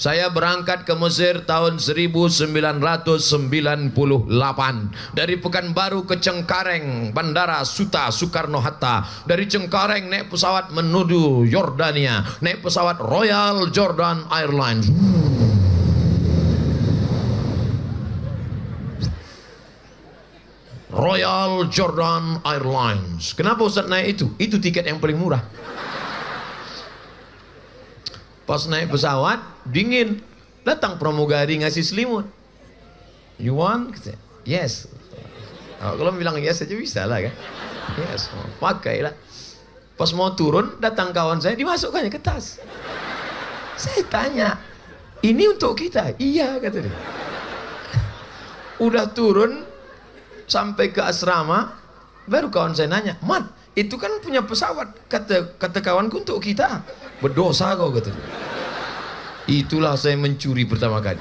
Saya berangkat ke Mesir tahun 1998 dari Pekanbaru ke Cengkareng, Bandara Suta Soekarno Hatta. Dari Cengkareng naik pesawat menuju Yordania, naik pesawat Royal Jordan Airlines. Royal Jordan Airlines. Kenapa Ustaz naik itu? Itu tiket yang paling murah. Pas naik pesawat, dingin. Datang pramugari ngasih selimut. You want? Yes. Oh, kalau bilang yes aja bisa lah kan. Yes, pakailah. Pas mau turun, datang kawan saya, dimasukkannya ke tas. Saya tanya, ini untuk kita? Iya, kata dia. Udah turun, sampai ke asrama, baru kawan saya nanya, Mat, itu kan punya pesawat kata kata kawan ku untuk kita ah. berdosa kau kata itulah saya mencuri pertama kali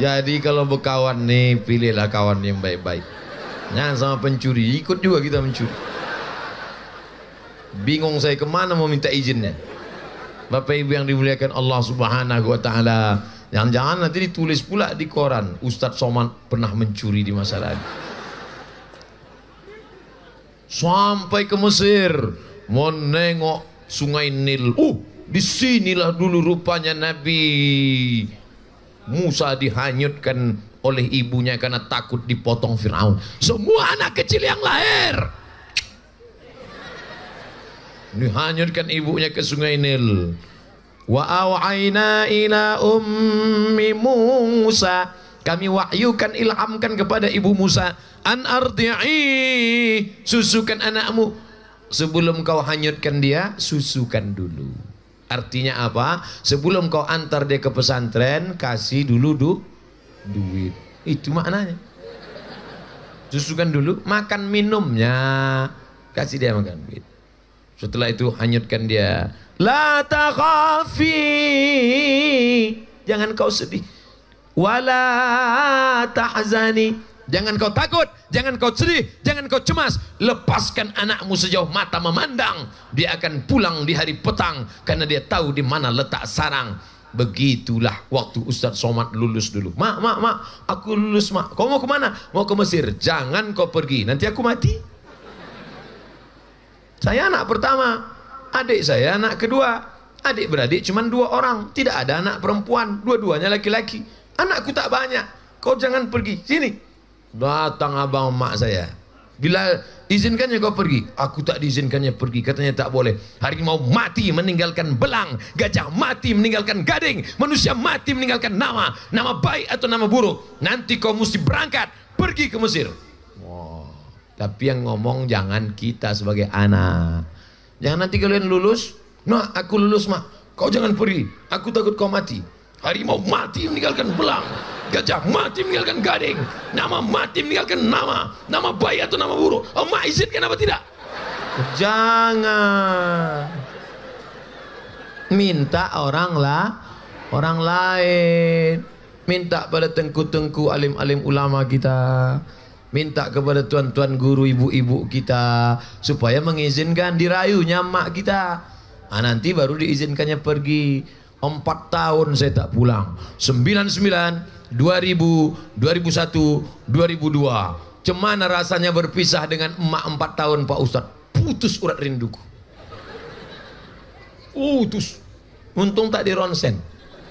jadi kalau berkawan nih pilihlah kawan yang baik-baik jangan sama pencuri ikut juga kita mencuri bingung saya kemana mau minta izinnya Bapak Ibu yang dimuliakan Allah Subhanahu wa taala Jangan-jangan nanti ditulis pula di koran, Ustadz Soman pernah mencuri di masa lalu. Sampai ke Mesir, mau nengok sungai Nil. Uh, disinilah dulu rupanya Nabi Musa dihanyutkan oleh ibunya karena takut dipotong Fir'aun. Semua anak kecil yang lahir. Dihanyutkan ibunya ke sungai Nil wa au'aina ila ummi Musa kami wahyukan ilhamkan kepada ibu Musa an ardi'i susukan anakmu sebelum kau hanyutkan dia susukan dulu artinya apa sebelum kau antar dia ke pesantren kasih dulu du duit itu maknanya susukan dulu makan minumnya kasih dia makan duit setelah itu hanyutkan dia. La takhafi. Jangan kau sedih. Wala tahzani. Jangan kau takut, jangan kau sedih, jangan kau cemas. Lepaskan anakmu sejauh mata memandang. Dia akan pulang di hari petang karena dia tahu di mana letak sarang. Begitulah waktu Ustaz Somad lulus dulu. Mak, mak, mak, aku lulus mak. Kau mau ke mana? Mau ke Mesir. Jangan kau pergi, nanti aku mati. Saya anak pertama, adik saya anak kedua. Adik beradik cuma dua orang, tidak ada anak perempuan, dua-duanya laki-laki. Anakku tak banyak, kau jangan pergi, sini. Datang abang emak saya. Bila izinkannya kau pergi, aku tak diizinkannya pergi, katanya tak boleh. Hari mau mati meninggalkan belang, gajah mati meninggalkan gading, manusia mati meninggalkan nama, nama baik atau nama buruk. Nanti kau mesti berangkat, pergi ke Mesir. Tapi yang ngomong jangan kita sebagai anak. Jangan nanti kalian lulus, nah no, aku lulus mak, kau jangan pergi, aku takut kau mati. hari mau mati meninggalkan belang, gajah mati meninggalkan gading, nama mati meninggalkan nama, nama bayi atau nama buruk. Emak oh, izinkan apa tidak? Jangan minta orang lah orang lain minta pada tengku-tengku alim-alim ulama kita minta kepada tuan-tuan guru ibu-ibu kita supaya mengizinkan dirayu nyamak kita nah, nanti baru diizinkannya pergi empat tahun saya tak pulang sembilan sembilan dua dua ribu ribu satu dua ribu dua cemana rasanya berpisah dengan emak empat tahun Pak Ustadz putus urat rinduku putus untung tak di ronsen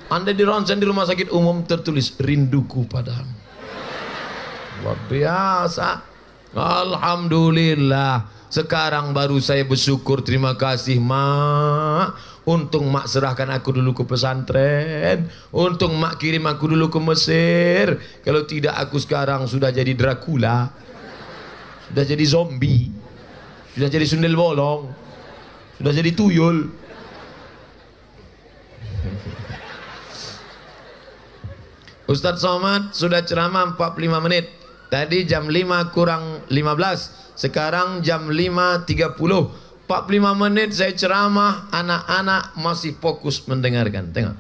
anda di ronsen di rumah sakit umum tertulis rinduku padamu luar biasa Alhamdulillah sekarang baru saya bersyukur terima kasih mak untung mak serahkan aku dulu ke pesantren untung mak kirim aku dulu ke Mesir kalau tidak aku sekarang sudah jadi Dracula sudah jadi zombie sudah jadi sundel bolong sudah jadi tuyul Ustadz Somad sudah ceramah 45 menit Tadi jam 5 kurang 15. Sekarang jam 5.30. 45 menit saya ceramah, anak-anak masih fokus mendengarkan. Tengok.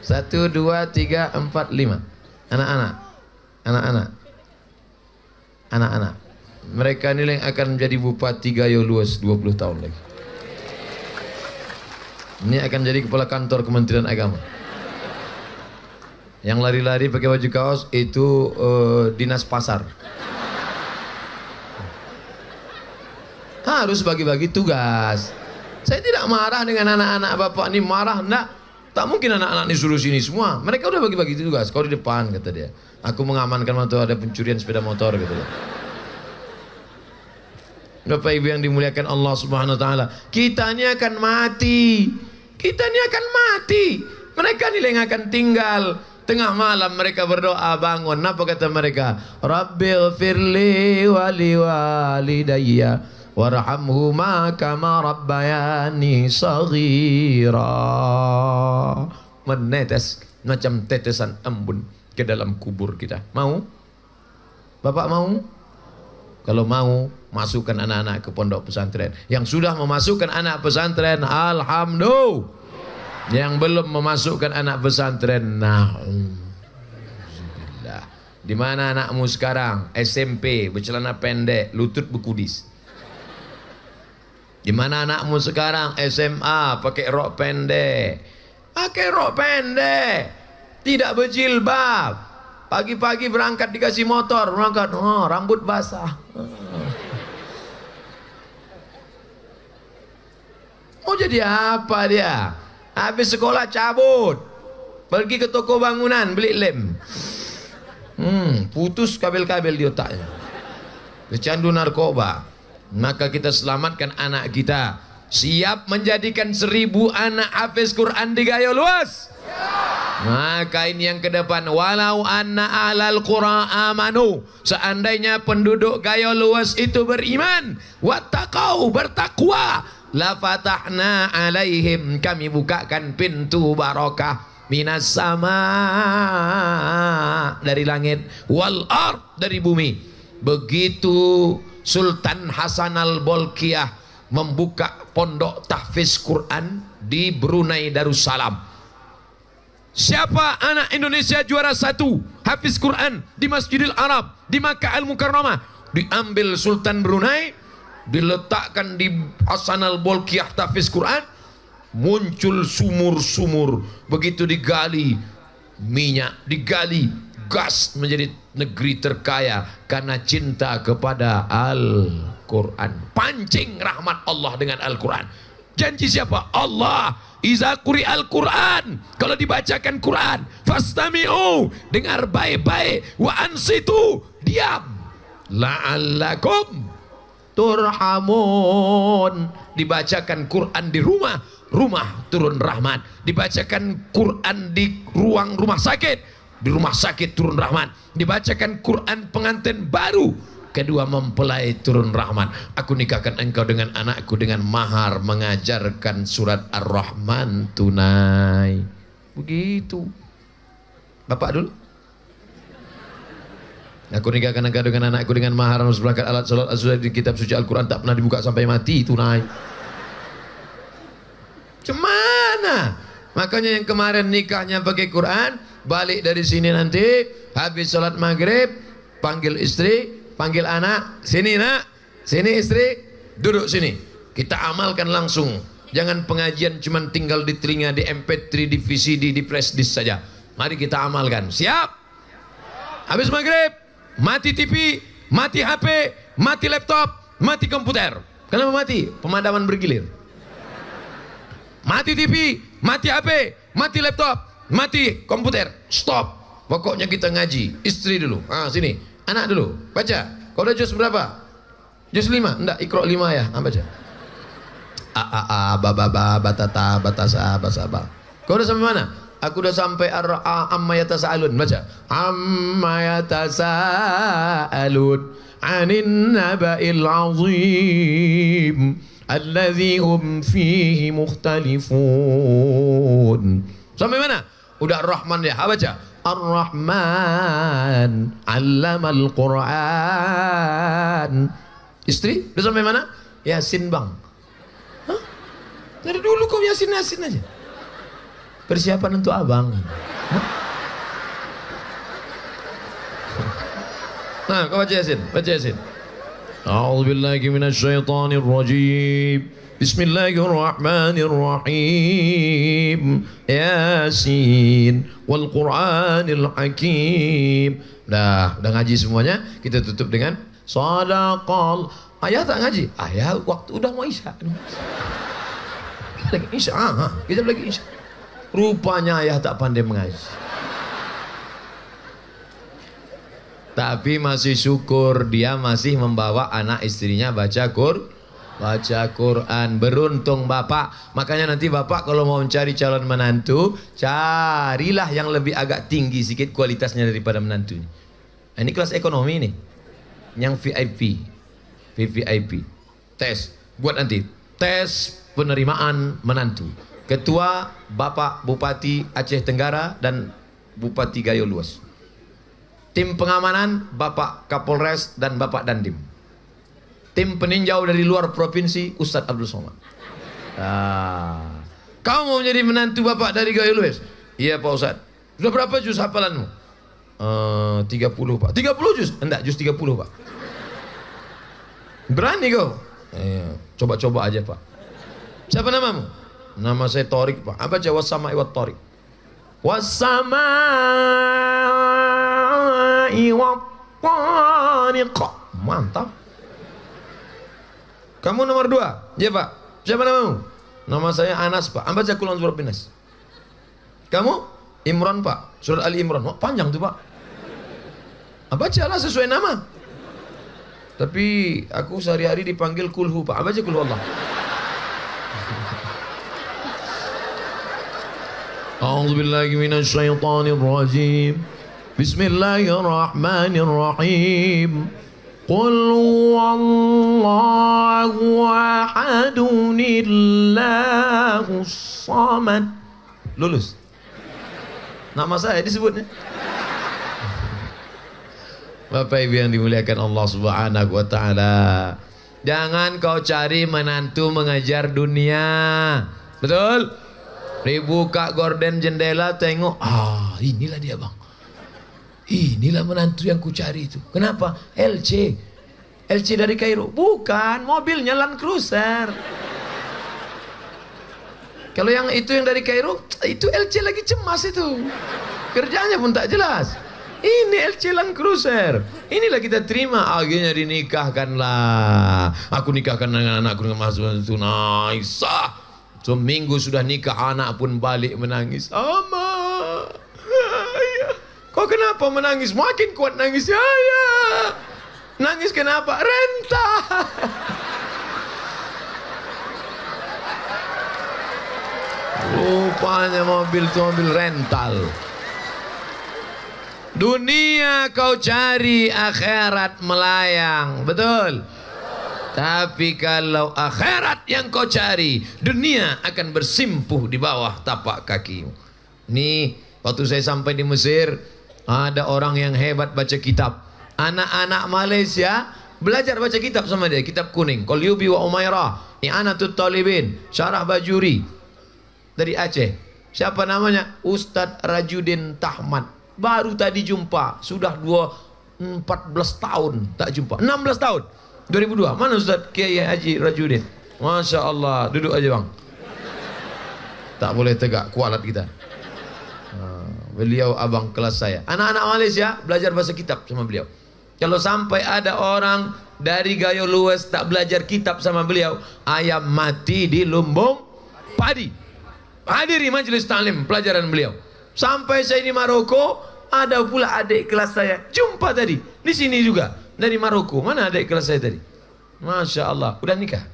1, 2, 3, 4, 5. Anak-anak. Anak-anak. Anak-anak. Mereka ini yang akan menjadi Bupati Gayo Luas 20 tahun lagi. Ini akan jadi kepala kantor Kementerian Agama. Yang lari-lari pakai baju kaos itu uh, dinas pasar. Harus bagi-bagi tugas. Saya tidak marah dengan anak-anak bapak ini marah enggak. Tak mungkin anak-anak ini suruh sini semua. Mereka udah bagi-bagi tugas. Kau di depan kata dia. Aku mengamankan waktu ada pencurian sepeda motor gitu Bapak Ibu yang dimuliakan Allah Subhanahu wa taala, kita ini akan mati. Kita ini akan mati. Mereka nilai yang akan tinggal. Tengah malam mereka berdoa bangun. Apa kata mereka? Rabbil firli wali walidayya warhamhuma kama rabbayani saghira menetes macam tetesan embun ke dalam kubur kita mau Bapak mau kalau mau masukkan anak-anak ke pondok pesantren yang sudah memasukkan anak pesantren alhamdulillah yang belum memasukkan anak pesantren nah di mana anakmu sekarang SMP bercelana pendek lutut berkudis di mana anakmu sekarang SMA pakai rok pendek pakai rok pendek tidak berjilbab pagi-pagi berangkat dikasih motor berangkat oh, rambut basah mau oh, jadi apa dia Habis sekolah cabut. Pergi ke toko bangunan beli lem. Hmm, putus kabel-kabel di otaknya. Kecandu narkoba. Maka kita selamatkan anak kita. Siap menjadikan seribu anak hafiz Quran di Gayo Luas. Maka ini yang ke depan walau anna alal qura amanu seandainya penduduk Gayo Luas itu beriman wattaqau bertakwa la alaihim kami bukakan pintu barokah minas sama dari langit wal ar dari bumi begitu Sultan Hasan al Bolkiah membuka pondok tahfiz Quran di Brunei Darussalam Siapa anak Indonesia juara satu Hafiz Quran di Masjidil Arab di Makkah Al Mukarramah diambil Sultan Brunei diletakkan di Hasan Bolkiah Quran muncul sumur-sumur begitu digali minyak digali gas menjadi negeri terkaya karena cinta kepada Al-Quran pancing rahmat Allah dengan Al-Quran janji siapa? Allah Iza kuri Al-Quran Kalau dibacakan Quran Fastami'u Dengar baik-baik Wa ansitu Diam La'allakum turhamun dibacakan Quran di rumah rumah turun rahmat dibacakan Quran di ruang rumah sakit di rumah sakit turun rahmat dibacakan Quran pengantin baru kedua mempelai turun rahmat aku nikahkan engkau dengan anakku dengan mahar mengajarkan surat ar-rahman tunai begitu bapak dulu Aku nikahkan engkau dengan anakku dengan mahar harus berangkat alat sholat azza di kitab suci Al-Quran tak pernah dibuka sampai mati tunai. Cemana? Makanya yang kemarin nikahnya pakai Quran, balik dari sini nanti habis sholat maghrib panggil istri, panggil anak, sini nak, sini istri, duduk sini. Kita amalkan langsung. Jangan pengajian cuma tinggal di telinga, di MP3, di VCD, di flash disk saja. Mari kita amalkan. Siap? Habis maghrib mati TV, mati HP, mati laptop, mati komputer. Kenapa mati? Pemadaman bergilir. Mati TV, mati HP, mati laptop, mati komputer. Stop. Pokoknya kita ngaji. Istri dulu. Ah, sini. Anak dulu. Baca. Kau udah jus berapa? Jus lima? Enggak, ikro lima ya. Ah, baca. A, a, a, ba, ba, ba, batata, batasa, basaba. Kau udah sampai mana? Aku udah sampai ar-ra'a amma yatasa'alun. Baca. Amma yatasa'alun. Anin naba'il azim. Alladhi hum fihi mukhtalifun. Sampai mana? Udah Ar-Rahman ya. Baca. Ar-Rahman. Allama Al-Quran. Istri? Udah sampai mana? Yasin bang. Hah? Dari dulu kau yasin-yasin aja. Persiapan untuk abang. Nah, kau baca Yasin, baca Yasin. أعوذ billahi من الشيطان الرجيم بسم الله الرحمن Hakim. Dah, udah ngaji semuanya, kita tutup dengan Sadaqal Ayah tak ngaji? Ayah waktu udah mau isya. Kita lagi isya, ah, ah. kita lagi isya. Rupanya ayah tak pandai mengaji. Tapi masih syukur dia masih membawa anak istrinya baca Qur'an baca Quran beruntung bapak makanya nanti bapak kalau mau mencari calon menantu carilah yang lebih agak tinggi sedikit kualitasnya daripada menantu ini nah, kelas ekonomi nih yang VIP VIP tes buat nanti tes penerimaan menantu Ketua Bapak Bupati Aceh Tenggara dan Bupati Gayo Luas. Tim pengamanan Bapak Kapolres dan Bapak Dandim. Tim peninjau dari luar provinsi Ustadz Abdul Somad. Ah. Kau mau menjadi menantu Bapak dari Gayo Luas? Iya Pak Ustadz. Sudah berapa juz hafalanmu? Eh, uh, 30 Pak. 30 juz? Enggak, juz 30 Pak. Berani kau? Eh, coba-coba aja Pak. Siapa namamu? Nama saya Torik Pak. Apa jawab sama iwat Torik? Wasama iwat Torik. Mantap. Kamu nomor dua, ya Pak. Siapa namamu? Nama saya Anas Pak. Apa aja kulon surat Binas? Kamu? Imran Pak. Surat Ali Imran. Wah, panjang tuh Pak. Apa lah sesuai nama. Tapi aku sehari-hari dipanggil kulhu Pak. Apa aja kulhu Allah? أعوذ بالله من الشيطان الرجيم بسم الله الرحمن الرحيم قل هو الله أحد الله الصمد lulus nama saya disebutnya Bapak Ibu yang dimuliakan Allah Subhanahu wa taala jangan kau cari menantu mengajar dunia betul Dibuka gorden jendela tengok, ah inilah dia bang. Inilah menantu yang ku cari itu. Kenapa? LC. LC dari Kairo. Bukan, mobilnya Land Cruiser. Kalau yang itu yang dari Kairo, itu LC lagi cemas itu. Kerjanya pun tak jelas. Ini LC Land Cruiser. Inilah kita terima. Akhirnya dinikahkanlah. Aku nikahkan dengan anakku dengan mas Nah, Sah. Seminggu sudah nikah anak pun balik menangis. Ama, ayah, kenapa menangis? Makin kuat nangis ayah. Nangis kenapa? Rental. Rupanya mobil itu mobil rental. Dunia kau cari, akhirat melayang. Betul. Tapi kalau akhirat yang kau cari, dunia akan bersimpuh di bawah tapak kakimu. Nih, waktu saya sampai di Mesir, ada orang yang hebat baca kitab. Anak-anak Malaysia belajar baca kitab sama dia, kitab kuning. Qalyubi wa Umairah, I'anatut Talibin, Syarah Bajuri. Dari Aceh. Siapa namanya? Ustadz Rajudin Tahmad. Baru tadi jumpa, sudah dua 14 tahun tak jumpa. 16 tahun. 2002. Mana Ustaz Kiai Haji Rajudin? Masya Allah. Duduk aja bang. Tak boleh tegak kualat kita. Ah, beliau abang kelas saya. Anak-anak Malaysia belajar bahasa kitab sama beliau. Kalau sampai ada orang dari Gayo Luwes tak belajar kitab sama beliau, ayam mati di lumbung padi. Hadiri majelis talim pelajaran beliau. Sampai saya di Maroko, ada pula adik kelas saya. Jumpa tadi di sini juga. dari Maroko. Mana adik kelas saya tadi? Masya Allah. Udah nikah?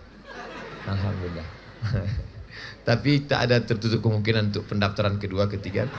Alhamdulillah. Tapi tak ada tertutup kemungkinan untuk pendaftaran kedua, ketiga.